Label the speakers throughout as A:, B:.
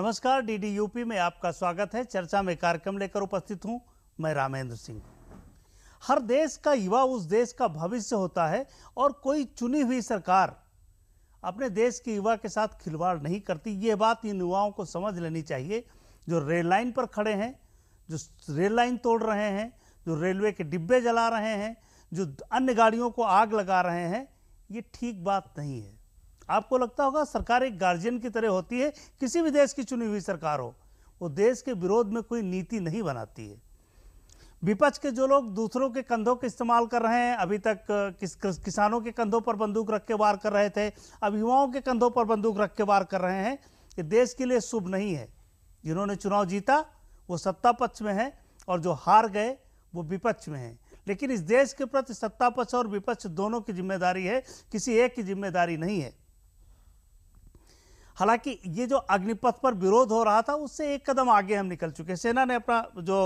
A: नमस्कार DD UP में आपका स्वागत है चर्चा में कार्यक्रम लेकर उपस्थित हूं मैं रामेंद्र सिंह हर देश का युवा उस देश का भविष्य होता है और कोई चुनी हुई सरकार अपने देश के युवा के साथ खिलवाड़ नहीं करती ये बात इन युवाओं को समझ लेनी चाहिए जो रेल लाइन पर खड़े हैं जो रेल लाइन तोड़ रहे हैं जो रेलवे के डिब्बे जला रहे हैं जो अन्य गाड़ियों को आग लगा रहे हैं ये ठीक बात नहीं है आपको लगता होगा सरकार एक गार्जियन की तरह होती है किसी भी देश की चुनी हुई सरकार हो वो देश के विरोध में कोई नीति नहीं बनाती है विपक्ष के जो लोग दूसरों के कंधों के इस्तेमाल कर रहे हैं अभी तक किस किसानों के कंधों पर बंदूक रख के वार कर रहे थे अब युवाओं के कंधों पर बंदूक रख के वार कर रहे हैं ये देश के लिए शुभ नहीं है जिन्होंने चुनाव जीता वो सत्ता पक्ष में है और जो हार गए वो विपक्ष में है लेकिन इस देश के प्रति सत्ता पक्ष और विपक्ष दोनों की जिम्मेदारी है किसी एक की जिम्मेदारी नहीं है हालांकि ये जो अग्निपथ पर विरोध हो रहा था उससे एक कदम आगे हम निकल चुके हैं सेना ने अपना जो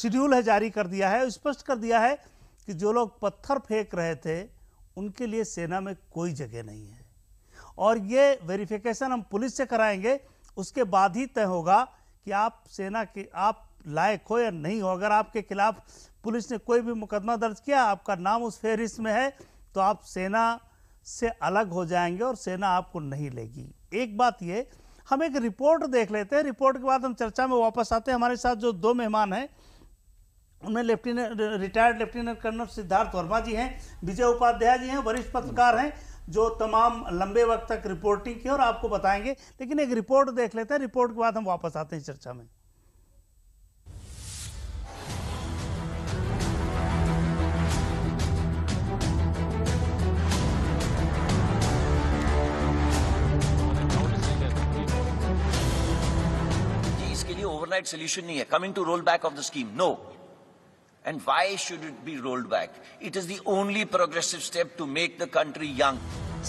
A: शेड्यूल है जारी कर दिया है स्पष्ट कर दिया है कि जो लोग पत्थर फेंक रहे थे उनके लिए सेना में कोई जगह नहीं है और ये वेरिफिकेशन हम पुलिस से कराएंगे उसके बाद ही तय होगा कि आप सेना के आप लायक हो या नहीं हो अगर आपके खिलाफ पुलिस ने कोई भी मुकदमा दर्ज किया आपका नाम उस फहरिस्त में है तो आप सेना से अलग हो जाएंगे और सेना आपको नहीं लेगी एक बात ये हम एक रिपोर्ट देख लेते हैं रिपोर्ट के बाद हम चर्चा में वापस आते हैं हमारे साथ जो दो मेहमान हैं उनमें lieutenant retired lieutenant colonel Siddharth Verma ji हैं विजय उपाध्याय जी हैं वरिष्ठ पत्रकार हैं जो तमाम लंबे वक्त तक रिपोर्टिंग की और आपको बताएंगे लेकिन एक रिपोर्ट देख लेते हैं रिपोर्ट के बाद हम वापस आते हैं चर्चा में
B: साइड
C: सोल्यूशन नहीं है coming to roll back of the scheme no And why should it be rolled back? It is the only progressive step to make the country young.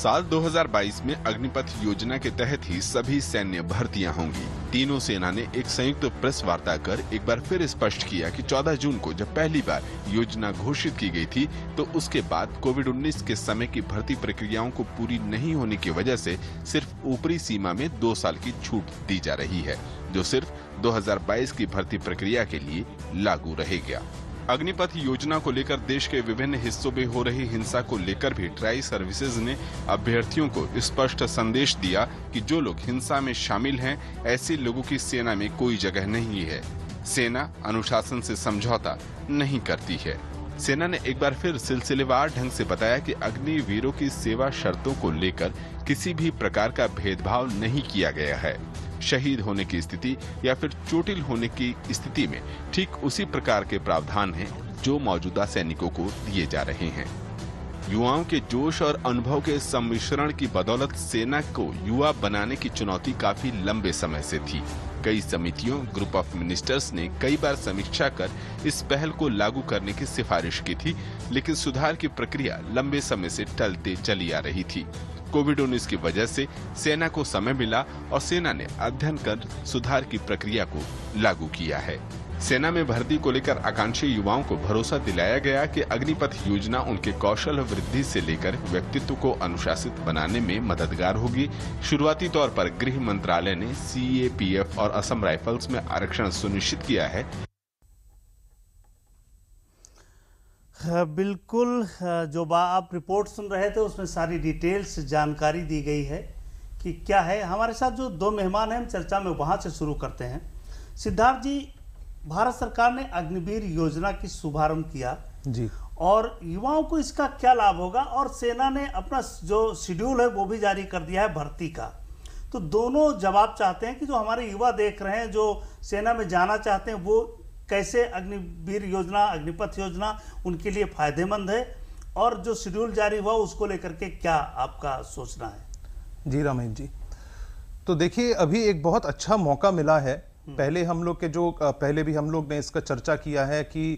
D: साल 2022 में अग्निपथ योजना के तहत ही सभी सैन्य भर्तियां होंगी तीनों सेना ने एक संयुक्त प्रेस वार्ता कर एक बार फिर स्पष्ट किया कि 14 जून को जब पहली बार योजना घोषित की गई थी तो उसके बाद कोविड 19 के समय की भर्ती प्रक्रियाओं को पूरी नहीं होने की वजह से सिर्फ ऊपरी सीमा में दो साल की छूट दी जा रही है जो सिर्फ 2022 की भर्ती प्रक्रिया के लिए लागू रहेगा अग्निपथ योजना को लेकर देश के विभिन्न हिस्सों में हो रही हिंसा को लेकर भी ट्राई सर्विसेज ने अभ्यर्थियों को स्पष्ट संदेश दिया कि जो लोग हिंसा में शामिल हैं ऐसे लोगों की सेना में कोई जगह नहीं है सेना अनुशासन से समझौता नहीं करती है सेना ने एक बार फिर सिलसिलेवार ढंग से बताया कि वीरों की सेवा शर्तों को लेकर किसी भी प्रकार का भेदभाव नहीं किया गया है शहीद होने की स्थिति या फिर चोटिल होने की स्थिति में ठीक उसी प्रकार के प्रावधान है जो मौजूदा सैनिकों को दिए जा रहे हैं युवाओं के जोश और अनुभव के सम्मिश्रण की बदौलत सेना को युवा बनाने की चुनौती काफी लंबे समय से थी कई समितियों ग्रुप ऑफ मिनिस्टर्स ने कई बार समीक्षा कर इस पहल को लागू करने की सिफारिश की थी लेकिन सुधार की प्रक्रिया लंबे समय से टलते चली आ रही थी कोविड उन्नीस की वजह से सेना को समय मिला और सेना ने अध्ययन कर सुधार की प्रक्रिया को लागू किया है सेना में भर्ती को लेकर आकांक्षी युवाओं को भरोसा दिलाया गया कि अग्निपथ योजना उनके कौशल वृद्धि से लेकर व्यक्तित्व को अनुशासित बनाने में मददगार होगी शुरुआती तौर पर गृह मंत्रालय ने सी और असम राइफल्स में आरक्षण सुनिश्चित किया है
A: हाँ, बिल्कुल हाँ, जो बा आप रिपोर्ट सुन रहे थे उसमें सारी डिटेल्स जानकारी दी गई है कि क्या है हमारे साथ जो दो मेहमान हैं हम चर्चा में वहाँ से शुरू करते हैं सिद्धार्थ जी भारत सरकार ने अग्निवीर योजना की शुभारंभ किया जी और युवाओं को इसका क्या लाभ होगा और सेना ने अपना जो शेड्यूल है वो भी जारी कर दिया है भर्ती का तो दोनों जवाब चाहते हैं कि जो हमारे युवा देख रहे हैं जो सेना में जाना चाहते हैं वो कैसे अग्निवीर योजना अग्निपथ योजना उनके लिए फायदेमंद है और जो शेड्यूल जारी हुआ उसको लेकर के क्या आपका सोचना है
B: जी रमेश जी तो देखिए अभी एक बहुत अच्छा मौका मिला है हम्म। पहले हम लोग के जो पहले भी हम लोग ने इसका चर्चा किया है कि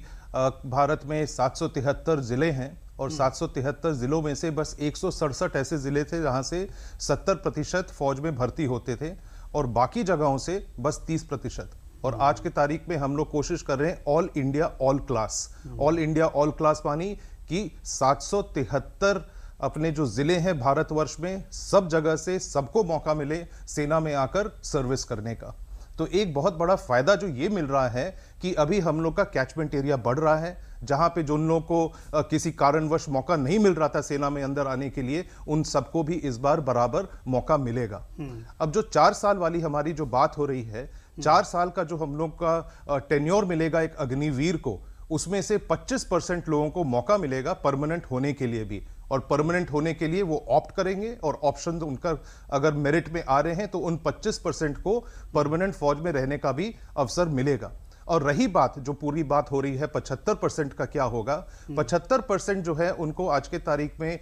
B: भारत में सात ज़िले हैं और हम्म। सात ज़िलों में से बस एक ऐसे ज़िले थे जहाँ से सत्तर प्रतिशत फौज में भर्ती होते थे और बाकी जगहों से बस तीस प्रतिशत और हम्म। आज के तारीख में हम लोग कोशिश कर रहे हैं all India all class all India all class पानी कि सात अपने जो ज़िले हैं भारतवर्ष में सब जगह से सबको मौका मिले सेना में आकर सर्विस करने का तो एक बहुत बड़ा फायदा जो ये मिल रहा है कि अभी हम लोग का कैचमेंट एरिया बढ़ रहा है जहां पे जो उन लोगों को किसी कारणवश मौका नहीं मिल रहा था सेना में अंदर आने के लिए उन सबको भी इस बार बराबर मौका मिलेगा हम्म। अब जो चार साल वाली हमारी जो बात हो रही है हम्म। चार साल का जो हम लोग का टेन्योर मिलेगा एक अग्निवीर को उसमें से 25 परसेंट लोगों को मौका मिलेगा परमानेंट होने के लिए भी और परमानेंट होने के लिए वो ऑप्ट करेंगे और ऑप्शन उनका अगर मेरिट में आ रहे हैं तो उन 25 परसेंट को परमानेंट फौज में रहने का भी अवसर मिलेगा और रही बात जो पूरी बात हो रही है 75 परसेंट का क्या होगा 75 हम्म। परसेंट जो है उनको आज के तारीख में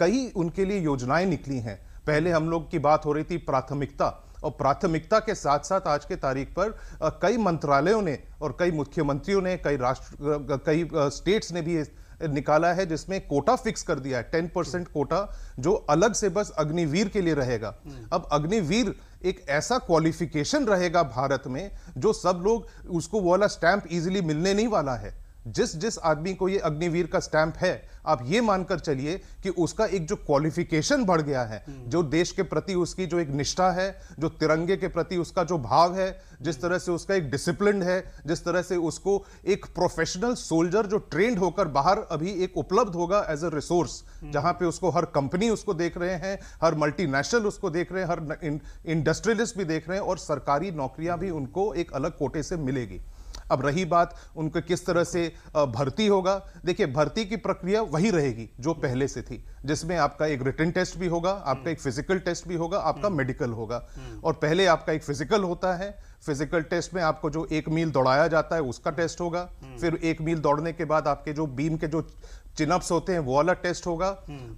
B: कई उनके लिए योजनाएं निकली हैं पहले हम लोग की बात हो रही थी प्राथमिकता और प्राथमिकता के साथ साथ आज के तारीख पर कई मंत्रालयों ने और कई मुख्यमंत्रियों ने कई राष्ट्र कई स्टेट्स ने भी निकाला है जिसमें कोटा फिक्स कर दिया है टेन परसेंट कोटा जो अलग से बस अग्निवीर के लिए रहेगा अब अग्निवीर एक ऐसा क्वालिफिकेशन रहेगा भारत में जो सब लोग उसको वो वाला स्टैंप इजीली मिलने नहीं वाला है जिस जिस आदमी को ये अग्निवीर का स्टैंप है आप ये मानकर चलिए कि उसका एक जो क्वालिफिकेशन बढ़ गया है हम्म। जो देश के प्रति उसकी जो एक निष्ठा है जो तिरंगे के प्रति उसका जो भाव है जिस हम्म। तरह से उसका एक डिसिप्लिन है जिस तरह से उसको एक प्रोफेशनल सोल्जर जो ट्रेंड होकर बाहर अभी एक उपलब्ध होगा एज अ रिसोर्स जहां पे उसको हर कंपनी उसको देख रहे हैं हर मल्टीनेशनल उसको देख रहे हैं हर इंडस्ट्रियलिस्ट भी देख रहे हैं और सरकारी नौकरियां भी हम्म। उनको एक अलग कोटे से मिलेगी अब रही बात उनके किस तरह से भर्ती होगा देखिए भर्ती की प्रक्रिया वही रहेगी जो पहले से थी जिसमें आपका एक रिटर्न टेस्ट भी होगा आपका एक फिजिकल टेस्ट भी होगा आपका मेडिकल होगा और पहले आपका एक फिजिकल होता है फिजिकल टेस्ट में आपको जो एक मील दौड़ाया जाता है उसका टेस्ट होगा फिर एक मील दौड़ने के बाद आपके जो बीम के जो चिनअप्स होते हैं वो वाला टेस्ट होगा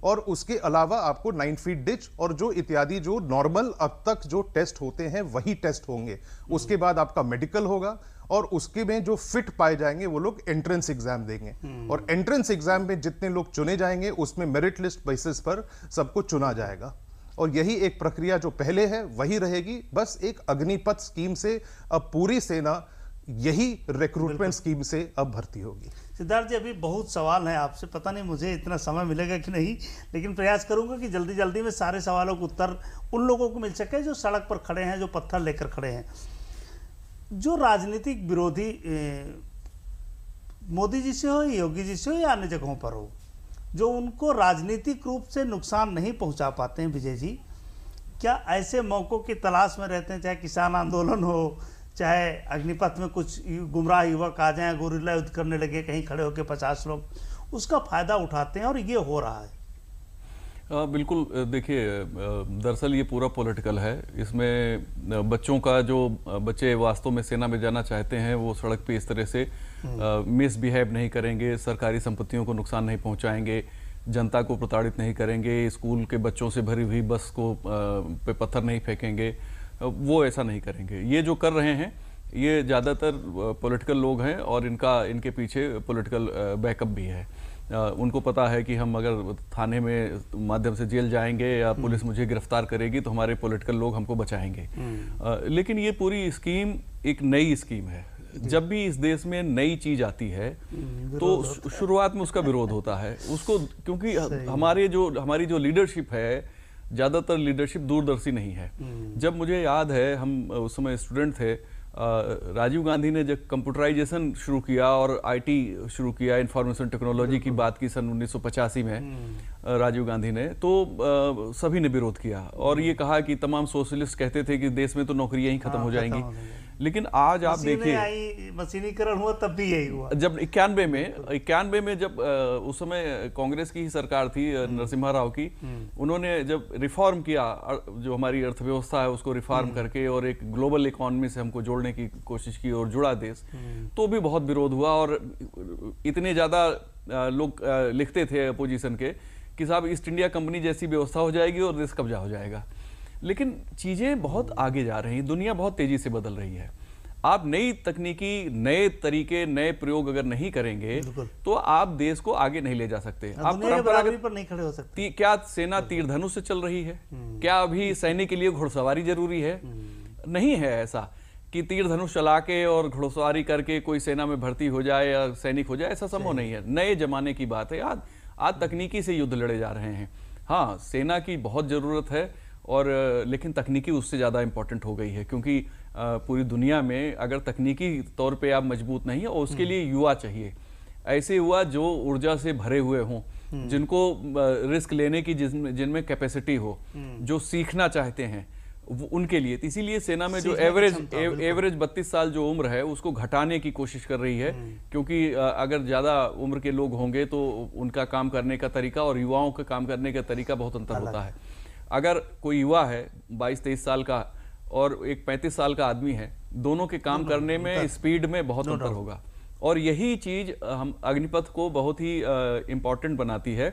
B: और उसके अलावा आपको नाइन फीट डिच और जो इत्यादि जो नॉर्मल अब तक जो टेस्ट होते हैं वही टेस्ट होंगे उसके बाद आपका मेडिकल होगा और उसके में जो फिट पाए जाएंगे वो लोग एंट्रेंस एग्जाम देंगे हम्म। और एंट्रेंस एग्जाम में जितने लोग चुने जाएंगे उसमें मेरिट लिस्ट बेसिस पर सबको चुना जाएगा और यही एक प्रक्रिया जो पहले है वही रहेगी बस एक अग्निपथ स्कीम से अब पूरी सेना यही रिक्रूटमेंट स्कीम से अब भर्ती होगी
A: सिद्धार्थ जी अभी बहुत सवाल है आपसे पता नहीं मुझे इतना समय मिलेगा कि नहीं लेकिन प्रयास करूंगा कि जल्दी जल्दी में सारे सवालों का उत्तर उन लोगों को मिल सके जो सड़क पर खड़े हैं जो पत्थर लेकर खड़े हैं जो राजनीतिक विरोधी मोदी जी से हो योगी जी से हो या अन्य जगहों पर हो जो उनको राजनीतिक रूप से नुकसान नहीं पहुंचा पाते हैं विजय जी क्या ऐसे मौक़ों की तलाश में रहते हैं चाहे किसान आंदोलन हो चाहे अग्निपथ में कुछ गुमराह युवक आ जाएं गोरिल्ला युद्ध करने लगे कहीं खड़े होकर पचास लोग उसका फ़ायदा उठाते हैं और ये हो रहा है
C: आ, बिल्कुल देखिए दरअसल ये पूरा पॉलिटिकल है इसमें बच्चों का जो बच्चे वास्तव में सेना में जाना चाहते हैं वो सड़क पे इस तरह से मिसबिहेव हम्म। नहीं करेंगे सरकारी संपत्तियों को नुकसान नहीं पहुंचाएंगे जनता को प्रताड़ित नहीं करेंगे स्कूल के बच्चों से भरी हुई बस को आ, पे पत्थर नहीं फेंकेंगे वो ऐसा नहीं करेंगे ये जो कर रहे हैं ये ज़्यादातर पॉलिटिकल लोग हैं और इनका इनके पीछे पॉलिटिकल बैकअप भी है उनको पता है कि हम अगर थाने में माध्यम से जेल जाएंगे या हम्म। पुलिस मुझे गिरफ्तार करेगी तो हमारे पॉलिटिकल लोग हमको बचाएंगे हम्म। लेकिन ये पूरी स्कीम एक नई स्कीम है जब भी इस देश में नई चीज आती है हम्म, तो शुरुआत में उसका विरोध होता है उसको क्योंकि हमारे जो हमारी जो लीडरशिप है ज़्यादातर लीडरशिप दूरदर्शी नहीं है जब मुझे याद है हम उस समय स्टूडेंट थे राजीव गांधी ने जब कंप्यूटराइजेशन शुरू किया और आईटी शुरू किया इंफॉर्मेशन टेक्नोलॉजी की बात की सन उन्नीस में हम्म। राजीव गांधी ने तो सभी ने विरोध किया और ये कहा कि तमाम सोशलिस्ट कहते थे कि देश में तो नौकरियां ही खत्म हाँ, हो जाएंगी लेकिन आज आप देखिए
A: मशीनीकरण हुआ तब भी यही हुआ
C: जब इक्यानवे में इक्यानवे में जब उस समय कांग्रेस की ही सरकार थी हम्म। नरसिम्हा राव की हम्म। उन्होंने जब रिफॉर्म किया जो हमारी अर्थव्यवस्था है उसको रिफॉर्म हम्म। करके और एक ग्लोबल इकोनॉमी से हमको जोड़ने की कोशिश की और जुड़ा देश तो भी बहुत विरोध हुआ और इतने ज़्यादा लोग लिखते थे अपोजिशन के कि साहब ईस्ट इंडिया कंपनी जैसी व्यवस्था हो जाएगी और देश कब्जा हो जाएगा लेकिन चीज़ें बहुत आगे जा रही हैं दुनिया बहुत तेज़ी से बदल रही है आप नई तकनीकी नए तरीके नए प्रयोग अगर नहीं करेंगे तो आप देश को आगे नहीं ले जा सकते हाँ, आप पर नहीं खड़े हो सकते क्या सेना तीर धनुष से चल रही है हम्म। क्या अभी सैनिक के लिए घुड़सवारी जरूरी है हम्म। नहीं है ऐसा कि तीर धनुष चला के और घुड़सवारी करके कोई सेना में भर्ती हो जाए या सैनिक हो जाए ऐसा संभव नहीं है नए जमाने की बात है आज आज तकनीकी से युद्ध लड़े जा रहे हैं हाँ सेना की बहुत ज़रूरत है और लेकिन तकनीकी उससे ज़्यादा इम्पॉर्टेंट हो गई है क्योंकि पूरी दुनिया में अगर तकनीकी तौर पे आप मजबूत नहीं है और उसके हम्म। लिए युवा चाहिए ऐसे युवा जो ऊर्जा से भरे हुए हों हम्म। जिनको रिस्क लेने की जिन जिनमें कैपेसिटी हो हम्म। जो सीखना चाहते हैं उनके लिए इसीलिए सेना में जो एवरेज एवरेज 32 साल जो उम्र है उसको घटाने की कोशिश कर रही है क्योंकि अगर ज़्यादा उम्र के लोग होंगे तो उनका काम करने का तरीका और युवाओं का काम करने का तरीका बहुत अंतर होता है अगर कोई युवा है बाईस तेईस साल का और एक पैंतीस साल का आदमी है दोनों के काम करने में स्पीड में बहुत अंतर होगा और यही चीज हम अग्निपथ को बहुत ही इम्पोर्टेंट बनाती है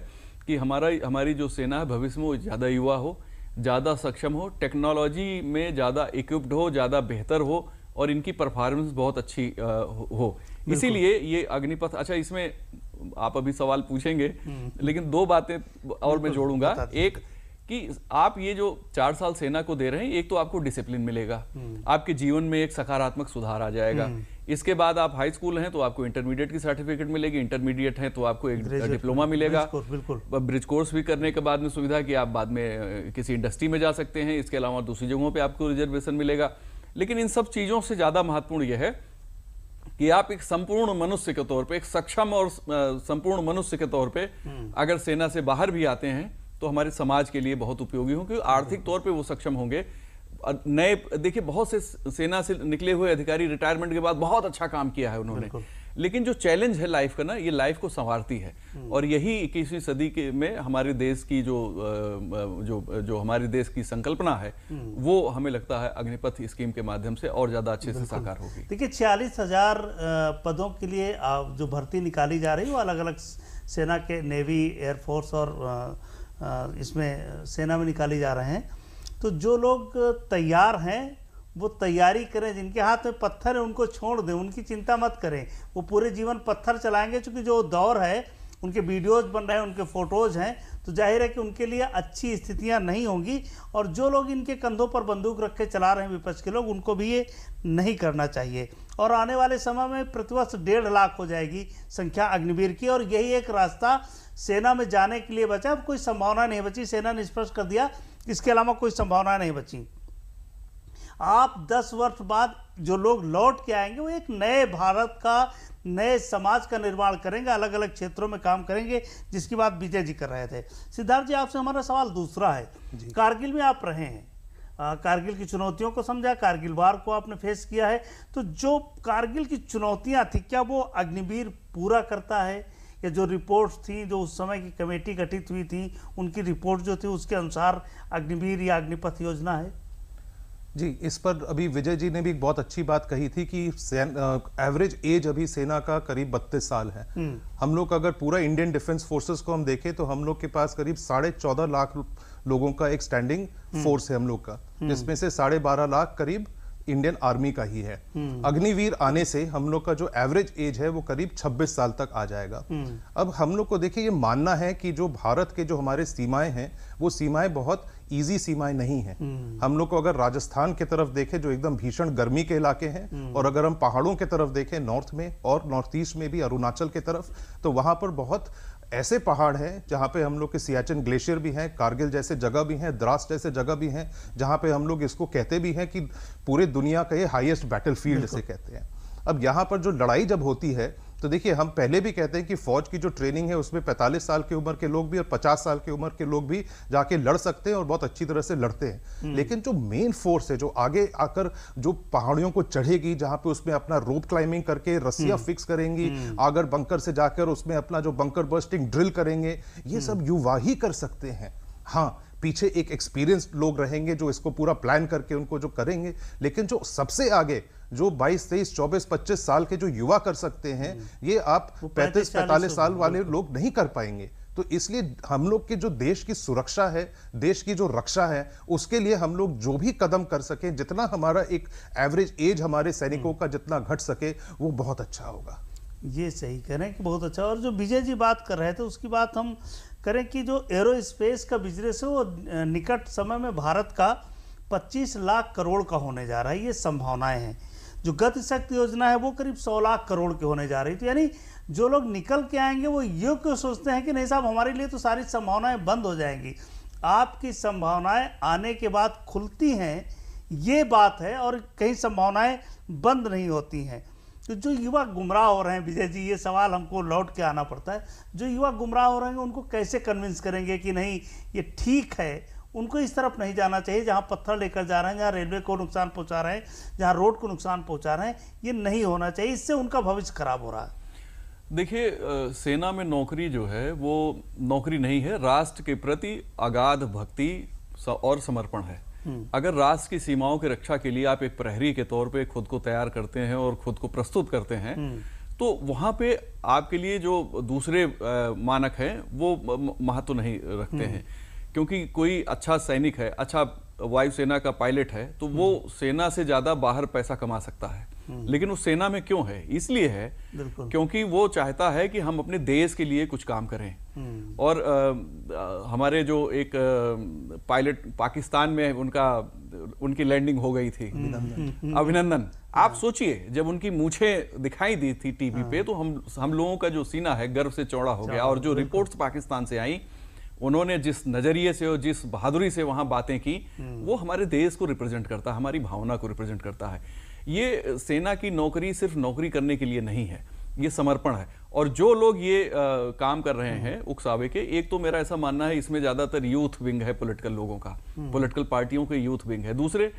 C: कि हमारा हमारी जो सेना है भविष्य में वो ज़्यादा युवा हो ज़्यादा सक्षम हो टेक्नोलॉजी में ज़्यादा इक्विप्ड हो ज़्यादा बेहतर हो और इनकी परफॉर्मेंस बहुत अच्छी आ, हो इसीलिए ये अग्निपथ अच्छा इसमें आप अभी सवाल पूछेंगे हम्म। लेकिन दो बातें और मैं जोड़ूंगा एक कि आप ये जो चार साल सेना को दे रहे हैं एक तो आपको डिसिप्लिन मिलेगा हम्म। आपके जीवन में एक सकारात्मक सुधार आ जाएगा हम्म। इसके बाद आप हाई स्कूल हैं तो आपको इंटरमीडिएट की सर्टिफिकेट मिलेगी इंटरमीडिएट हैं तो आपको एक डिप्लोमा मिलेगा बिल्कुल ब्रिज कोर्स भी करने के बाद में सुविधा कि आप बाद में किसी इंडस्ट्री में जा सकते हैं इसके अलावा दूसरी जगहों पर आपको रिजर्वेशन मिलेगा लेकिन इन सब चीज़ों से ज़्यादा महत्वपूर्ण यह है कि आप एक संपूर्ण मनुष्य के तौर पर एक सक्षम और संपूर्ण मनुष्य के तौर पर हम्म। अगर सेना से बाहर भी आते हैं तो हमारे समाज के लिए बहुत उपयोगी होंगे आर्थिक हम्म। तौर पर वो सक्षम होंगे नए देखिए बहुत से सेना से निकले हुए अधिकारी रिटायरमेंट के बाद बहुत अच्छा काम किया है उन्होंने लेकिन जो चैलेंज है लाइफ का ना ये लाइफ को संवारती है हम्म। और यही इक्कीसवीं सदी के में हमारे देश की जो जो जो हमारे देश की संकल्पना है हम्म। वो हमें लगता है अग्निपथ स्कीम के माध्यम से और ज़्यादा अच्छे से साकार होगी
A: देखिए छियालीस हजार पदों के लिए जो भर्ती निकाली जा रही है वो अलग अलग सेना के नेवी एयरफोर्स और इसमें सेना में निकाले जा रहे हैं तो जो लोग तैयार हैं वो तैयारी करें जिनके हाथ में पत्थर है उनको छोड़ दें उनकी चिंता मत करें वो पूरे जीवन पत्थर चलाएंगे क्योंकि जो दौर है उनके वीडियोज़ बन रहे हैं उनके फ़ोटोज़ हैं तो जाहिर है कि उनके लिए अच्छी स्थितियां नहीं होंगी और जो लोग इनके कंधों पर बंदूक रख के चला रहे हैं विपक्ष के लोग उनको भी ये नहीं करना चाहिए और आने वाले समय में प्रतिवर्ष डेढ़ लाख हो जाएगी संख्या अग्निवीर की और यही एक रास्ता सेना में जाने के लिए बचा अब कोई संभावना नहीं बची सेना ने स्पष्ट कर दिया इसके अलावा कोई संभावना नहीं बची आप 10 वर्ष बाद जो लोग लौट के आएंगे वो एक नए भारत का नए समाज का निर्माण करेंगे अलग अलग क्षेत्रों में काम करेंगे जिसकी बात विजय जी कर रहे थे सिद्धार्थ जी आपसे हमारा सवाल दूसरा है कारगिल में आप रहे हैं आ, कारगिल की चुनौतियों को समझा कारगिल वार को आपने फेस किया है तो जो कारगिल की चुनौतियां थी क्या वो अग्निवीर पूरा करता है या जो रिपोर्ट्स थी जो उस समय की कमेटी गठित हुई थी उनकी रिपोर्ट जो थी उसके अनुसार अग्निवीर या अग्निपथ योजना है
B: जी इस पर अभी विजय जी ने भी एक बहुत अच्छी बात कही थी कि एवरेज एज अभी सेना का करीब बत्तीस साल है हम्म। हम लोग अगर पूरा इंडियन डिफेंस फोर्सेस को हम देखें तो हम लोग के पास करीब साढ़े चौदह लाख लोगों का एक स्टैंडिंग हम्म। फोर्स है हम लोग का हम्म। जिसमें से साढ़े बारह लाख करीब इंडियन आर्मी का ही है अग्निवीर आने से हम लोग का जो एवरेज एज है वो करीब 26 साल तक आ जाएगा अब हम लोग को देखिए ये मानना है कि जो भारत के जो हमारे सीमाएं हैं वो सीमाएं बहुत ईजी सीमाएं नहीं है हम्म। हम लोग को अगर राजस्थान की तरफ देखें जो एकदम भीषण गर्मी के इलाके हैं हम्म। और अगर हम पहाड़ों की तरफ देखें नॉर्थ में और नॉर्थ ईस्ट में भी अरुणाचल की तरफ तो वहां पर बहुत ऐसे पहाड़ हैं जहाँ पे हम लोग के सियाचिन ग्लेशियर भी हैं कारगिल जैसे जगह भी हैं द्रास जैसे जगह भी हैं जहाँ पे हम लोग इसको कहते भी हैं कि पूरे दुनिया का ये हाईएस्ट बैटलफील्ड से कहते हैं अब यहाँ पर जो लड़ाई जब होती है तो देखिए हम पहले भी कहते हैं कि फौज की जो ट्रेनिंग है उसमें 45 साल की उम्र के लोग भी और 50 साल की उम्र के लोग भी जाके लड़ सकते हैं और बहुत अच्छी तरह से लड़ते हैं हम्म। लेकिन जो मेन फोर्स है जो आगे आकर जो पहाड़ियों को चढ़ेगी जहां पे उसमें अपना रोप क्लाइंबिंग करके रस्सियां हम्म। फिक्स करेंगी हम्म। आगर बंकर से जाकर उसमें अपना जो बंकर बस्टिंग ड्रिल करेंगे ये सब युवा ही कर सकते हैं हाँ पीछे एक एक्सपीरियंस्ड लोग रहेंगे जो इसको पूरा प्लान करके उनको जो करेंगे लेकिन जो सबसे आगे जो 22, 23, 24, 25 साल के जो युवा कर सकते हैं ये आप 35, 45 साल वाले लोग नहीं कर पाएंगे तो इसलिए हम लोग की जो देश की सुरक्षा है देश की जो रक्षा है उसके लिए हम लोग जो भी कदम कर सकें जितना हमारा एक एवरेज एज हमारे सैनिकों हम्म। का जितना घट सके
A: वो बहुत अच्छा होगा ये सही कह रहे हैं कि बहुत अच्छा और जो विजय जी बात कर रहे थे उसकी बात हम करें कि जो एरो स्पेस का बिजनेस है वो निकट समय में भारत का 25 लाख करोड़ का होने जा रहा है ये संभावनाएं हैं जो गति शक्ति योजना है वो करीब 100 लाख करोड़ के होने जा रही है तो यानी जो लोग निकल के आएंगे वो ये क्यों सोचते हैं कि नहीं साहब हमारे लिए तो सारी संभावनाएं बंद हो जाएंगी आपकी संभावनाएं आने के बाद खुलती हैं ये बात है और कई संभावनाएं बंद नहीं होती हैं तो जो युवा गुमराह हो रहे हैं विजय जी ये सवाल हमको लौट के आना पड़ता है जो युवा गुमराह हो रहे हैं उनको कैसे कन्विंस करेंगे कि नहीं ये ठीक है उनको इस तरफ नहीं जाना चाहिए जहाँ पत्थर लेकर जा रहे हैं जहाँ रेलवे को नुकसान पहुँचा रहे हैं जहाँ रोड को नुकसान पहुँचा रहे हैं ये नहीं होना चाहिए इससे उनका भविष्य खराब हो रहा है
C: देखिए सेना में नौकरी जो है वो नौकरी नहीं है राष्ट्र के प्रति अगाध भक्ति और समर्पण है हम्म। अगर राष्ट्र की सीमाओं की रक्षा के लिए आप एक प्रहरी के तौर पे खुद को तैयार करते हैं और खुद को प्रस्तुत करते हैं हम्म। तो वहां पे आपके लिए जो दूसरे मानक हैं वो महत्व नहीं रखते हम्म। हैं क्योंकि कोई अच्छा सैनिक है अच्छा वायुसेना का पायलट है तो वो सेना से ज़्यादा बाहर पैसा कमा सकता है लेकिन उस सेना में क्यों है इसलिए है क्योंकि वो चाहता है कि हम अपने देश के लिए कुछ काम करें हम्म। और आ, हमारे जो एक पायलट पाकिस्तान में उनका उनकी लैंडिंग हो गई थी हम्म, हम्म, अभिनंदन आप हाँ। सोचिए जब उनकी मूछे दिखाई दी थी टीवी हाँ। पे तो हम हम लोगों का जो सीना है गर्व से चौड़ा हो गया और जो रिपोर्ट्स पाकिस्तान से आई उन्होंने जिस नजरिए से और जिस बहादुरी से वहां बातें की वो हमारे देश को रिप्रेजेंट करता है हमारी भावना को रिप्रेजेंट करता है ये सेना की नौकरी सिर्फ नौकरी करने के लिए नहीं है ये समर्पण है और जो लोग ये आ, काम कर रहे हैं उकसावे के एक तो मेरा ऐसा मानना है इसमें ज़्यादातर यूथ विंग है पॉलिटिकल लोगों का हम्म। पॉलिटिकल पार्टियों के यूथ विंग है दूसरे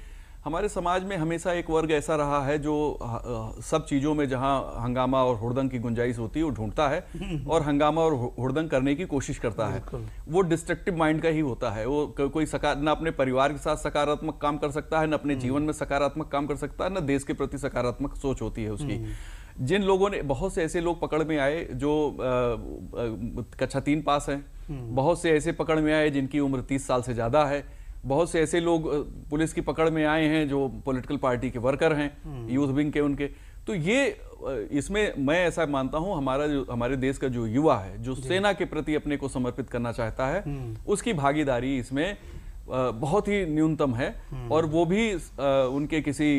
C: हमारे समाज में हमेशा एक वर्ग ऐसा रहा है जो आ, सब चीज़ों में जहां हंगामा और हुड़दंग की गुंजाइश होती है वो ढूंढता है और हंगामा और हुड़दंग करने की कोशिश करता है वो डिस्ट्रक्टिव माइंड का ही होता है वो कोई सका ना अपने परिवार के साथ सकारात्मक काम कर सकता है ना अपने हम्म। जीवन में सकारात्मक काम कर सकता है ना देश के प्रति सकारात्मक सोच होती है उसकी हम्म। जिन लोगों ने बहुत से ऐसे लोग पकड़ में आए जो कक्षा तीन पास हैं हम्म। बहुत से ऐसे पकड़ में आए जिनकी उम्र तीस साल से ज़्यादा है बहुत से ऐसे लोग पुलिस की पकड़ में आए हैं जो पॉलिटिकल पार्टी के वर्कर हैं हम्म। यूथ विंग के उनके तो ये इसमें मैं ऐसा मानता हूं हमारा जो हमारे देश का जो युवा है जो सेना के प्रति अपने को समर्पित करना चाहता है हम्म। उसकी भागीदारी इसमें बहुत ही न्यूनतम है हम्म। और वो भी उनके किसी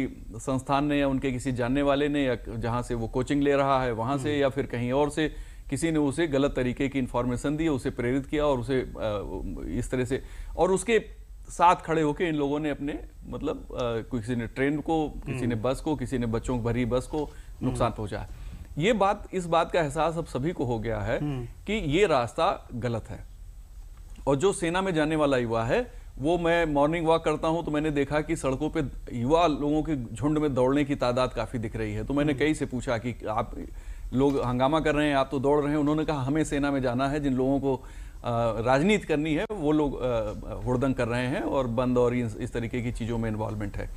C: संस्थान ने या उनके किसी जानने वाले ने या जहाँ से वो कोचिंग ले रहा है वहाँ से हम्म। या फिर कहीं और से किसी ने उसे गलत तरीके की इन्फॉर्मेशन दी उसे प्रेरित किया और उसे इस तरह से और उसके साथ खड़े होकर इन लोगों ने अपने मतलब किसी ने ट्रेन को किसी ने बस हम्म। को किसी ने बच्चों भरी बस को नुकसान पहुंचाया ये बात इस बात का एहसास अब सभी को हो गया है कि ये रास्ता गलत है और जो सेना में जाने वाला युवा है वो मैं मॉर्निंग वॉक करता हूं तो मैंने देखा कि सड़कों पे युवा लोगों के झुंड में दौड़ने की तादाद काफ़ी दिख रही है तो मैंने हम्म। कई से पूछा कि आप लोग हंगामा कर रहे हैं आप तो दौड़ रहे हैं उन्होंने कहा हमें सेना में जाना है जिन लोगों को राजनीति करनी है वो लोग हुड़दंग कर रहे हैं और बंद और इस तरीके की चीज़ों में इन्वॉल्वमेंट है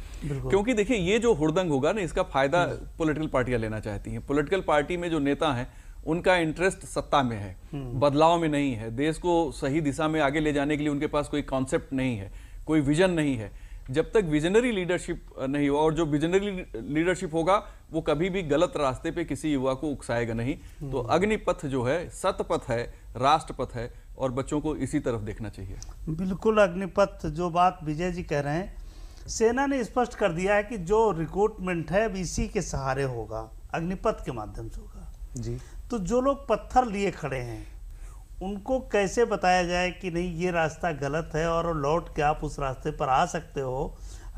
C: क्योंकि देखिए ये जो हुड़दंग होगा ना इसका फायदा पॉलिटिकल हम्म। पार्टियां लेना चाहती हैं पॉलिटिकल पार्टी में जो नेता हैं उनका इंटरेस्ट सत्ता में है हम्म। बदलाव में नहीं है देश को सही दिशा में आगे ले जाने के लिए उनके पास कोई कॉन्सेप्ट नहीं है कोई विजन नहीं है जब तक विजनरी लीडरशिप नहीं हुआ और जो विजनरी लीडरशिप होगा वो कभी भी गलत रास्ते पे किसी युवा को उकसाएगा नहीं तो हम्म। अग्निपथ जो है सतपथ है राष्ट्रपथ है और बच्चों को इसी तरफ देखना चाहिए
A: बिल्कुल अग्निपथ जो बात विजय जी कह रहे हैं सेना ने स्पष्ट कर दिया है कि जो रिक्रूटमेंट है इसी के सहारे होगा अग्निपथ के माध्यम से होगा जी तो जो लोग पत्थर लिए खड़े हैं उनको कैसे बताया जाए कि नहीं ये रास्ता गलत है और लौट के आप उस रास्ते पर आ सकते हो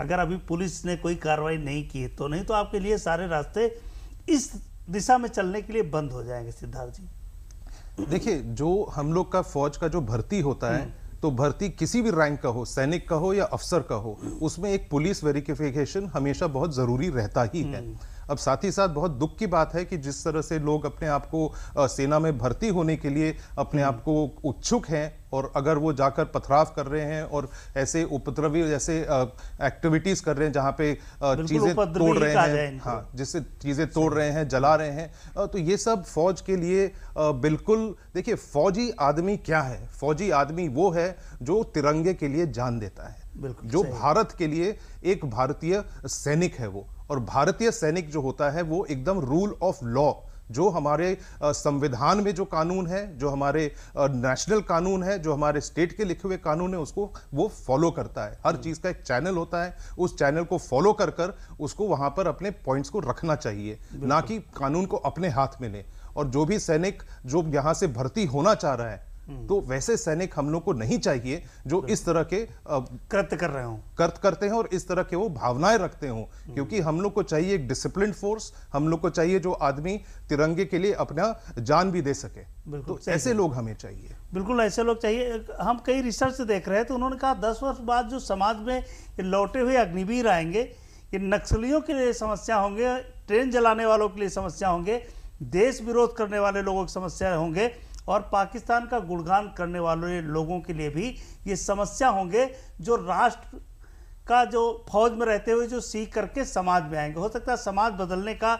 A: अगर अभी पुलिस ने कोई कार्रवाई नहीं की तो नहीं तो आपके लिए सारे रास्ते इस दिशा में चलने के लिए बंद हो जाएंगे सिद्धार्थ जी
B: देखिए जो हम लोग का फौज का जो भर्ती होता है हम्म। तो भर्ती किसी भी रैंक का हो सैनिक का हो या अफसर का हो उसमें एक पुलिस वेरिफिकेशन हमेशा बहुत जरूरी रहता ही है हम्म। अब साथ ही साथ बहुत दुख की बात है कि जिस तरह से लोग अपने आप को सेना में भर्ती होने के लिए अपने आप को उत्सुक हैं और अगर वो जाकर पथराव कर रहे हैं और ऐसे उपद्रवी जैसे एक्टिविटीज कर रहे हैं जहाँ पे चीजें तोड़ रहे हैं हाँ जिससे चीजें तोड़ रहे हैं जला रहे हैं तो ये सब फौज के लिए बिल्कुल देखिए फौजी आदमी क्या है फौजी आदमी वो है जो तिरंगे के लिए जान देता
A: है जो
B: भारत के लिए एक भारतीय सैनिक है वो और भारतीय सैनिक जो होता है वो एकदम रूल ऑफ लॉ जो हमारे संविधान में जो कानून है जो हमारे नेशनल कानून है जो हमारे स्टेट के लिखे हुए कानून है उसको वो फॉलो करता है हर चीज़ का एक चैनल होता है उस चैनल को फॉलो कर कर उसको वहां पर अपने पॉइंट्स को रखना चाहिए ना कि कानून को अपने हाथ में ले और जो भी सैनिक जो यहाँ से भर्ती होना चाह रहा है हम्म। तो वैसे सैनिक हम लोग को नहीं चाहिए जो इस तरह के कृत कर रहे हो कृत करते हैं और इस तरह के वो भावनाएं रखते हो हम्म। क्योंकि हम लोग को चाहिए एक डिसिप्लिन फोर्स हम लोग को चाहिए जो
A: आदमी तिरंगे के लिए अपना जान भी दे सके तो ऐसे लोग हमें चाहिए बिल्कुल ऐसे लोग चाहिए हम कई रिसर्च देख रहे हैं तो उन्होंने कहा दस वर्ष बाद जो समाज में लौटे हुए अग्निवीर आएंगे ये नक्सलियों के लिए समस्या होंगे ट्रेन जलाने वालों के लिए समस्या होंगे देश विरोध करने वाले लोगों की समस्या होंगे और पाकिस्तान का गुणगान करने वाले लोगों के लिए भी ये समस्या होंगे जो राष्ट्र का जो फौज में रहते हुए जो सीख करके समाज में आएंगे हो सकता है समाज बदलने का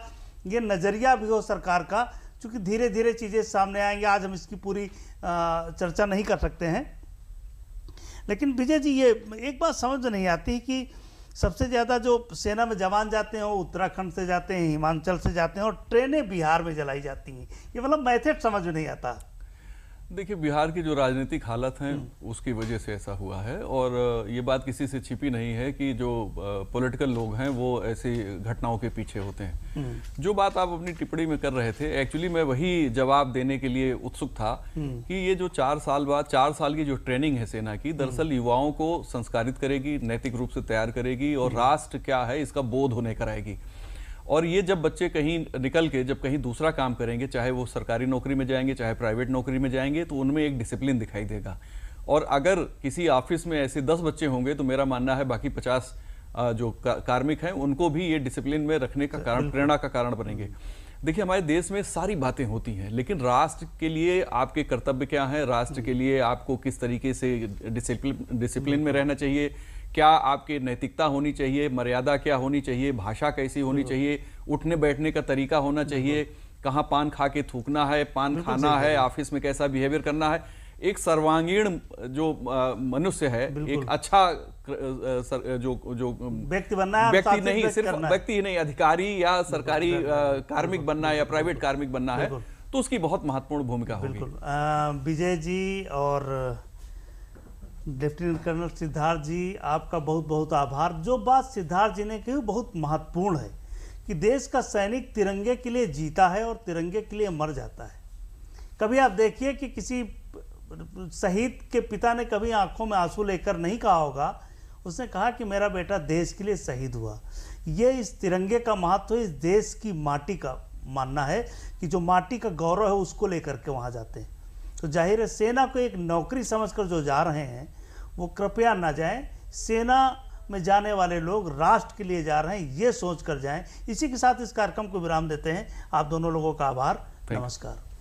A: ये नज़रिया भी हो सरकार का क्योंकि धीरे धीरे चीज़ें सामने आएंगी आज हम इसकी पूरी चर्चा नहीं कर सकते हैं लेकिन विजय जी ये एक बात समझ नहीं आती कि सबसे ज़्यादा जो सेना में जवान जाते हैं वो उत्तराखंड से जाते हैं हिमाचल से जाते हैं और ट्रेनें बिहार में जलाई जाती हैं ये मतलब मैथड समझ में नहीं आता
C: देखिए बिहार की जो राजनीतिक हालत हैं हम्म। उसकी वजह से ऐसा हुआ है और ये बात किसी से छिपी नहीं है कि जो पॉलिटिकल लोग हैं वो ऐसी घटनाओं के पीछे होते हैं हम्म। जो बात आप अपनी टिप्पणी में कर रहे थे एक्चुअली मैं वही जवाब देने के लिए उत्सुक था हम्म। कि ये जो चार साल बाद चार साल की जो ट्रेनिंग है सेना की दरअसल युवाओं को संस्कारित करेगी नैतिक रूप से तैयार करेगी और राष्ट्र क्या है इसका बोध होने कराएगी और ये जब बच्चे कहीं निकल के जब कहीं दूसरा काम करेंगे चाहे वो सरकारी नौकरी में जाएंगे चाहे प्राइवेट नौकरी में जाएंगे तो उनमें एक डिसिप्लिन दिखाई देगा और अगर किसी ऑफिस में ऐसे दस बच्चे होंगे तो मेरा मानना है बाकी पचास जो कार्मिक हैं उनको भी ये डिसिप्लिन में रखने का कारण प्रेरणा का कारण बनेंगे देखिए हमारे देश में सारी बातें होती हैं लेकिन राष्ट्र के लिए आपके कर्तव्य क्या हैं राष्ट्र के लिए आपको किस तरीके से डिसिप्लिन डिसिप्लिन में रहना चाहिए क्या आपकी नैतिकता होनी चाहिए मर्यादा क्या होनी चाहिए भाषा कैसी होनी चाहिए उठने बैठने का तरीका होना चाहिए कहाँ पान खा के थूकना है पान खाना है ऑफिस में कैसा बिहेवियर करना है एक सर्वांगीण जो मनुष्य है एक अच्छा जो जो व्यक्ति बनना है व्यक्ति नहीं सिर्फ व्यक्ति नहीं अधिकारी या सरकारी कार्मिक बनना है या प्राइवेट कार्मिक बनना है तो उसकी बहुत महत्वपूर्ण भूमिका होगी बिल्कुल
A: विजय जी और लेफ्टिनेंट कर्नल सिद्धार्थ जी आपका बहुत बहुत आभार जो बात सिद्धार्थ जी ने कही बहुत महत्वपूर्ण है कि देश का सैनिक तिरंगे के लिए जीता है और तिरंगे के लिए मर जाता है कभी आप देखिए कि किसी शहीद के पिता ने कभी आंखों में आंसू लेकर नहीं कहा होगा उसने कहा कि मेरा बेटा देश के लिए शहीद हुआ ये इस तिरंगे का महत्व इस देश की माटी का मानना है कि जो माटी का गौरव है उसको लेकर के वहाँ जाते हैं तो जाहिर है सेना को एक नौकरी समझकर जो जा रहे हैं वो कृपया ना जाएं सेना में जाने वाले लोग राष्ट्र के लिए जा रहे हैं ये सोच कर जाएं इसी के साथ इस कार्यक्रम को विराम देते हैं आप दोनों लोगों का आभार नमस्कार